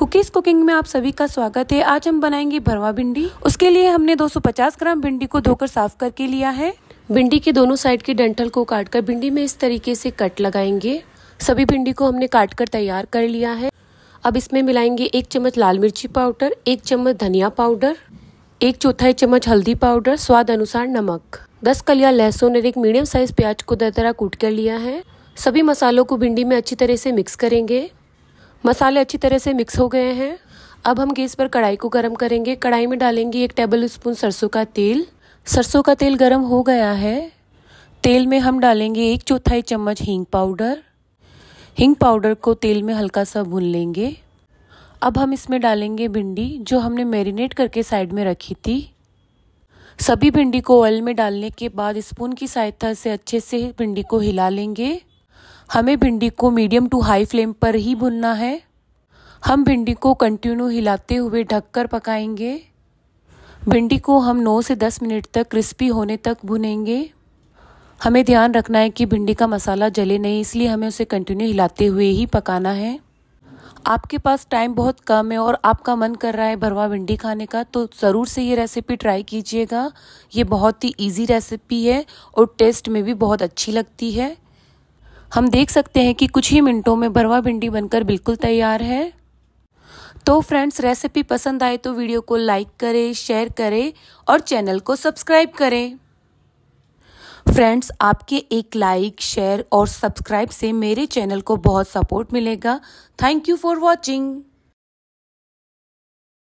cookies cooking में आप सभी का स्वागत है आज हम बनाएंगे भरवा भिंडी उसके लिए हमने 250 ग्राम भिंडी को धोकर साफ करके लिया है भिंडी के दोनों साइड के डेंटल को काटकर भिंडी में इस तरीके से कट लगाएंगे सभी भिंडी को हमने काट कर तैयार कर लिया है अब इसमें मिलाएंगे एक चम्मच लाल मिर्ची पाउडर एक चम्मच धनिया पाउडर एक चौथाई चम्मच हल्दी पाउडर स्वाद अनुसार नमक दस कलिया लहसुन और एक मीडियम साइज प्याज को दर तरह कूट कर लिया है सभी मसालों को भिंडी में अच्छी तरह से मिक्स करेंगे मसाले अच्छी तरह से मिक्स हो गए हैं अब हम गैस पर कढ़ाई को गर्म करेंगे कढ़ाई में डालेंगे एक टेबल स्पून सरसों का तेल सरसों का तेल गर्म हो गया है तेल में हम डालेंगे एक चौथाई चम्मच हींग पाउडर हींग पाउडर को तेल में हल्का सा भून लेंगे अब हम इसमें डालेंगे भिंडी जो हमने मैरिनेट करके साइड में रखी थी सभी भिंडी को ऑयल में डालने के बाद स्पून की सहायता से अच्छे से भिंडी को हिला लेंगे हमें भिंडी को मीडियम टू हाई फ्लेम पर ही भुनना है हम भिंडी को कंटिन्यू हिलाते हुए ढककर पकाएंगे भिंडी को हम 9 से 10 मिनट तक क्रिस्पी होने तक भुनेंगे हमें ध्यान रखना है कि भिंडी का मसाला जले नहीं इसलिए हमें उसे कंटिन्यू हिलाते हुए ही पकाना है आपके पास टाइम बहुत कम है और आपका मन कर रहा है भरवा भिंडी खाने का तो ज़रूर से ये रेसिपी ट्राई कीजिएगा ये बहुत ही इजी रेसिपी है और टेस्ट में भी बहुत अच्छी लगती है हम देख सकते हैं कि कुछ ही मिनटों में भरवा भिंडी बनकर बिल्कुल तैयार है तो फ्रेंड्स रेसिपी पसंद आए तो वीडियो को लाइक करें शेयर करें और चैनल को सब्सक्राइब करें फ्रेंड्स आपके एक लाइक शेयर और सब्सक्राइब से मेरे चैनल को बहुत सपोर्ट मिलेगा थैंक यू फॉर वॉचिंग